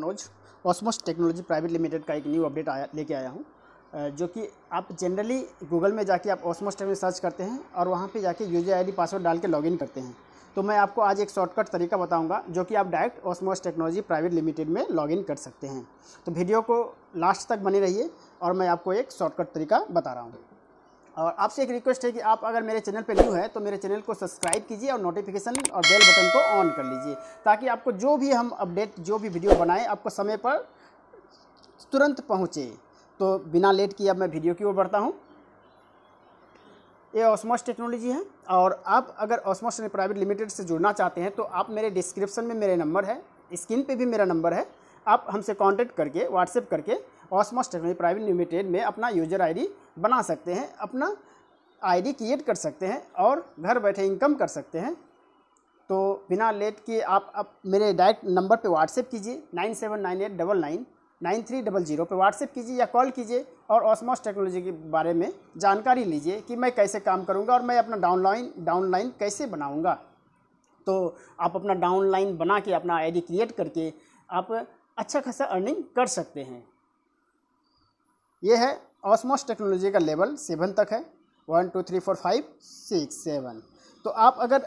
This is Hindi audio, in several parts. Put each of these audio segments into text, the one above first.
Manoj Osmos technology private limited का एक न्यू अपडेट आया लेके आया हूँ जो कि आप जनरली गूगल में जाके आप ऑसमोस में सर्च करते हैं और वहाँ पे जाके यूजर आईडी पासवर्ड डाल के लॉगिन करते हैं तो मैं आपको आज एक शॉर्टकट तरीका बताऊंगा जो कि आप direct Osmos technology private limited में लॉगिन कर सकते हैं तो वीडियो को लास्ट तक बने रहिए और मैं आपको एक शॉर्टकट तरीका बता रहा हूँ और आपसे एक रिक्वेस्ट है कि आप अगर मेरे चैनल पर न्यू है तो मेरे चैनल को सब्सक्राइब कीजिए और नोटिफिकेशन और बेल बटन को ऑन कर लीजिए ताकि आपको जो भी हम अपडेट जो भी वीडियो बनाएं आपको समय पर तुरंत पहुँचे तो बिना लेट किए अब मैं वीडियो की ओर बढ़ता हूँ ये ऑसमोस टेक्नोलॉजी है और आप अगर ऑस्मोस प्राइवेट लिमिटेड से जुड़ना चाहते हैं तो आप मेरे डिस्क्रिप्शन में मेरे नंबर है स्क्रीन पे भी मेरा नंबर है आप हमसे कांटेक्ट करके व्हाट्सएप करके ऑसमोस टेक्नोलॉजी प्राइवेट लिमिटेड में अपना यूजर आईडी बना सकते हैं अपना आईडी क्रिएट कर सकते हैं और घर बैठे इनकम कर सकते हैं तो बिना लेट के आप अब मेरे डायरेक्ट नंबर पे व्हाट्सएप कीजिए nine seven nine eight double nine nine three double zero पर व्हाट्सएप कीजिए या कॉल कीजिए और ऑसमॉस टेक्नोलॉजी के बारे में जानकारी लीजिए कि मैं कैसे काम करूँगा और मैं अपना डाउनलाइन डाउनलाइन कैसे बनाऊँगा तो आप अपना डाउनलाइन बना के अपना आई क्रिएट करके आप अच्छा खासा अर्निंग कर सकते हैं यह है ऑसमोस टेक्नोलॉजी का लेवल सेवन तक है one two three four five six seven तो आप अगर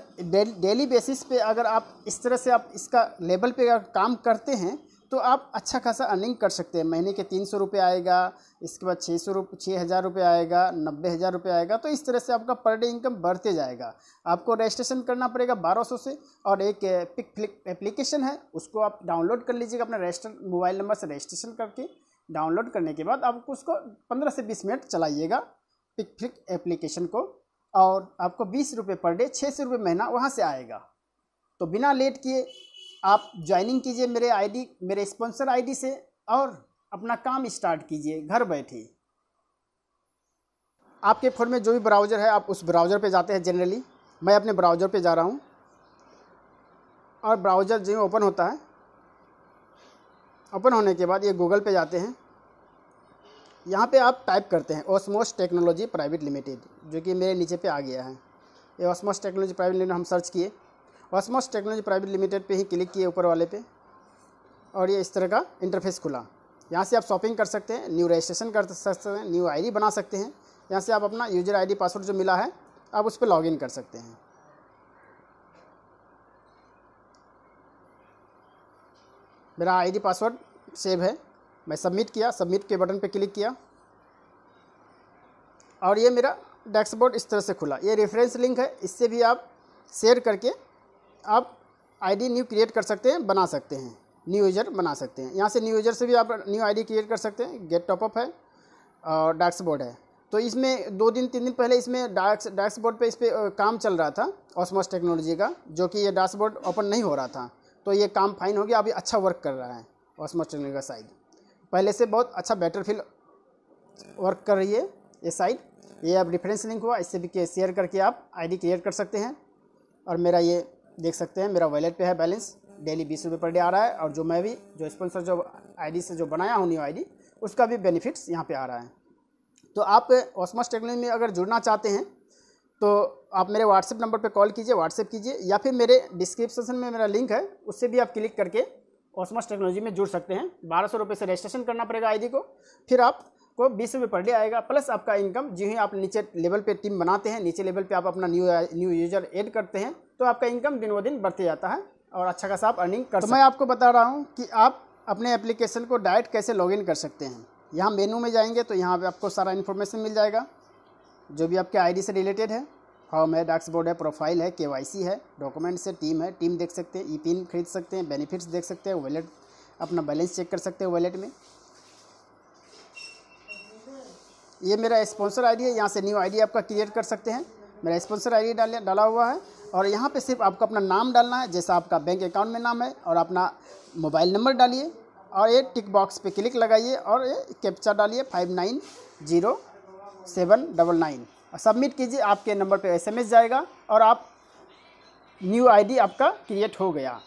डेली बेसिस पे अगर आप इस तरह से आप इसका लेवल पे अगर काम करते हैं तो आप अच्छा खासा अर्निंग कर सकते हैं महीने के तीन सौ रुपये आएगा इसके बाद छः सौ रुपये छः हज़ार रुपये आएगा नब्बे हज़ार रुपये आएगा तो इस तरह से आपका पर डे इनकम बढ़ते जाएगा आपको रजिस्ट्रेशन करना पड़ेगा बारह सौ से और एक पिक फ्लिक एप्लीकेशन है उसको आप डाउनलोड कर लीजिएगा अपना रजिस्टर मोबाइल नंबर से रजिस्ट्रेशन करके डाउनलोड करने के बाद आप उसको पंद्रह से बीस मिनट चलाइएगा पिक फिक एप्लीकेशन को और आपको बीस रुपये पर डे छः सौ रुपये महीना वहाँ से आएगा तो बिना लेट किए आप ज्वाइनिंग कीजिए मेरे आईडी मेरे स्पॉन्सर आईडी से और अपना काम स्टार्ट कीजिए घर बैठे आपके फ़ोन में जो भी ब्राउज़र है आप उस ब्राउज़र पे जाते हैं जनरली मैं अपने ब्राउज़र पे जा रहा हूँ और ब्राउज़र जो ओपन होता है ओपन होने के बाद ये गूगल पे जाते हैं यहाँ पे आप टाइप करते हैं ओसमोस टेक्नोलॉजी प्राइवेट लिमिटेड जो कि मेरे नीचे पे आ गया है ये ओसमोस टेक्नोलॉजी प्राइवेट लिमिटेड हम सर्च किए ओसमोस टेक्नोलॉजी प्राइवेट लिमिटेड पे ही क्लिक किए ऊपर वाले पे और ये इस तरह का इंटरफेस खुला यहाँ से आप शॉपिंग कर सकते हैं न्यू रजिस्ट्रेशन कर सकते हैं न्यू आई बना सकते हैं यहाँ से आप अपना यूजर आई पासवर्ड जो मिला है आप उस पर लॉगिन कर सकते हैं मेरा आईडी पासवर्ड सेव है मैं सबमिट किया सबमिट के बटन पर क्लिक किया और ये मेरा डैक्सबोर्ड इस तरह से खुला ये रेफरेंस लिंक है इससे भी आप शेयर करके आप आईडी न्यू क्रिएट कर सकते हैं बना सकते हैं न्यू यूज़र बना सकते हैं यहाँ से न्यू यूज़र से भी आप न्यू आईडी क्रिएट कर सकते हैं गेट टॉपअप है और डैशबोर्ड है तो इसमें दो दिन तीन दिन पहले इसमें डैक्स डैक्सबोर्ड पे इस पर काम चल रहा था ऑसमोस टेक्नोलॉजी का जो कि ये डैशबोर्ड ओपन नहीं हो रहा था तो ये काम फाइन हो गया अभी अच्छा वर्क कर रहा है ऑस्मोस्टेनर का साइड पहले से बहुत अच्छा बेटर फील वर्क कर रही है ये साइड ये अब रिफरेंस लिंक हुआ इससे भी शेयर करके आप आईडी क्रिएट कर सकते हैं और मेरा ये देख सकते हैं मेरा वॉलेट पे है बैलेंस डेली बीस रुपये पर डे आ रहा है और जो मैं भी जो स्पॉन्सर जो आईडी से जो बनाया हूँ न्यू आईडी उसका भी बेनिफिट्स यहाँ पे आ रहा है तो आप ऑस्मस टेक्नोलॉजी में अगर जुड़ना चाहते हैं तो आप मेरे व्हाट्सएप नंबर पर कॉल कीजिए व्हाट्सएप कीजिए या फिर मेरे डिस्क्रिप्शन में मेरा लिंक है उससे भी आप क्लिक करके ऑसमस टेक्नोलॉजी में जुड़ सकते हैं बारह सौ रुपये से रजिस्ट्रेशन करना पड़ेगा आईडी को फिर आपको बीस रुपये पर डे आएगा प्लस आपका इनकम जी ही आप नीचे लेवल पे टीम बनाते हैं नीचे लेवल पे आप अपना न्यू न्यू यूजर ऐड करते हैं तो आपका इनकम दिन व दिन बढ़ते जाता है और अच्छा खासा आप अर्निंग कर तो मैं आपको बता रहा हूँ कि आप अपने एप्लीकेशन को डायरेक्ट कैसे लॉगिन कर सकते हैं यहाँ मेनू में जाएंगे तो यहाँ पर आपको सारा इन्फॉर्मेशन मिल जाएगा जो भी आपके आई से रिलेटेड है हाउ होम है बोर्ड है प्रोफाइल है के है डॉक्यूमेंट्स है टीम है टीम देख सकते हैं ई पिन खरीद सकते हैं बेनिफिट्स देख सकते हैं वॉलेट अपना बैलेंस चेक कर सकते हैं वॉलेट में ये मेरा स्पॉन्सर आईडी है यहाँ से न्यू आईडी आपका क्रिएट कर सकते हैं मेरा स्पॉन्सर आईडी डी डाला हुआ है और यहाँ पे सिर्फ आपको अपना नाम डालना है जैसा आपका बैंक अकाउंट में नाम है और अपना मोबाइल नंबर डालिए और ये टिक बॉक्स पे क्लिक लगाइए और ये कैप्चा डालिए five nine zero seven double nine submit कीजिए आपके नंबर पे एसएमएस जाएगा और आप न्यू आईडी आपका क्रिएट हो गया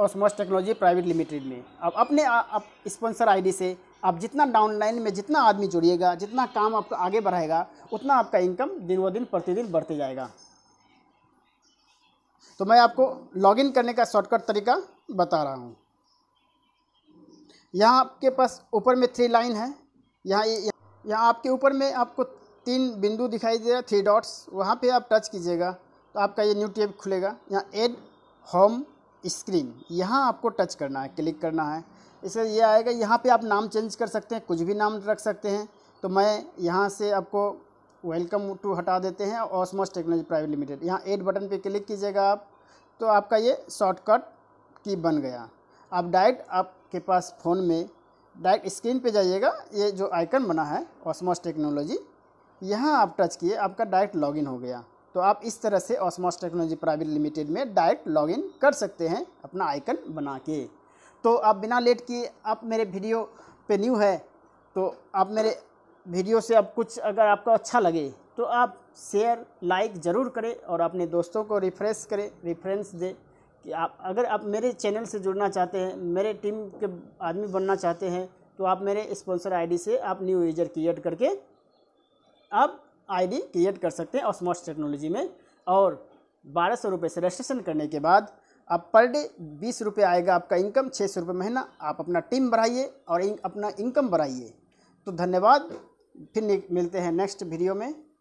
ऑसमोस टेक्नोलॉजी प्राइवेट लिमिटेड में अब अपने आप स्पॉन्सर आईडी से आप जितना डाउनलाइन में जितना आदमी जुड़िएगा जितना काम आपका आगे बढ़ाएगा उतना आपका इनकम दिन व दिन प्रतिदिन बढ़ते जाएगा तो मैं आपको लॉगिन करने का शॉर्टकट तरीका बता रहा हूँ यहाँ आपके पास ऊपर में थ्री लाइन है यहाँ यहाँ आपके ऊपर में आपको तीन बिंदु दिखाई दे रहा थ्री डॉट्स वहाँ पे आप टच कीजिएगा तो आपका ये न्यू टैब खुलेगा यहाँ एड होम स्क्रीन यहाँ आपको टच करना है क्लिक करना है इसलिए ये आएगा यहाँ पे आप नाम चेंज कर सकते हैं कुछ भी नाम रख सकते हैं तो मैं यहाँ से आपको वेलकम टू हटा देते हैं ऑसमोस टेक्नोलॉजी प्राइवेट लिमिटेड यहाँ एड बटन पर क्लिक कीजिएगा आप तो आपका ये शॉर्टकट की बन गया आप डायरेक्ट आपके पास फ़ोन में डायरेक्ट स्क्रीन पे जाइएगा ये जो आइकन बना है ऑसमोस टेक्नोलॉजी यहाँ आप टच किए आपका डायरेक्ट लॉगिन हो गया तो आप इस तरह से ऑसमॉस टेक्नोलॉजी प्राइवेट लिमिटेड में डायरेक्ट लॉगिन कर सकते हैं अपना आइकन बना के तो आप बिना लेट किए आप मेरे वीडियो पे न्यू है तो आप मेरे वीडियो से आप कुछ अगर आपको अच्छा लगे तो आप शेयर लाइक ज़रूर करें और अपने दोस्तों को रिफ्रेश करें रिफ्रेंस दें कि आप अगर आप मेरे चैनल से जुड़ना चाहते हैं मेरे टीम के आदमी बनना चाहते हैं तो आप मेरे स्पॉन्सर आईडी से आप न्यू यूजर क्रिएट करके आप आईडी क्रिएट कर सकते हैं ऑस्मोस टेक्नोलॉजी में और बारह सौ रुपये से रजिस्ट्रेशन करने के बाद आप पर डे बीस रुपये आएगा आपका इनकम छः सौ रुपये महीना आप अपना टीम बढ़ाइए और इन, अपना इनकम बढ़ाइए तो धन्यवाद फिर मिलते हैं नेक्स्ट वीडियो में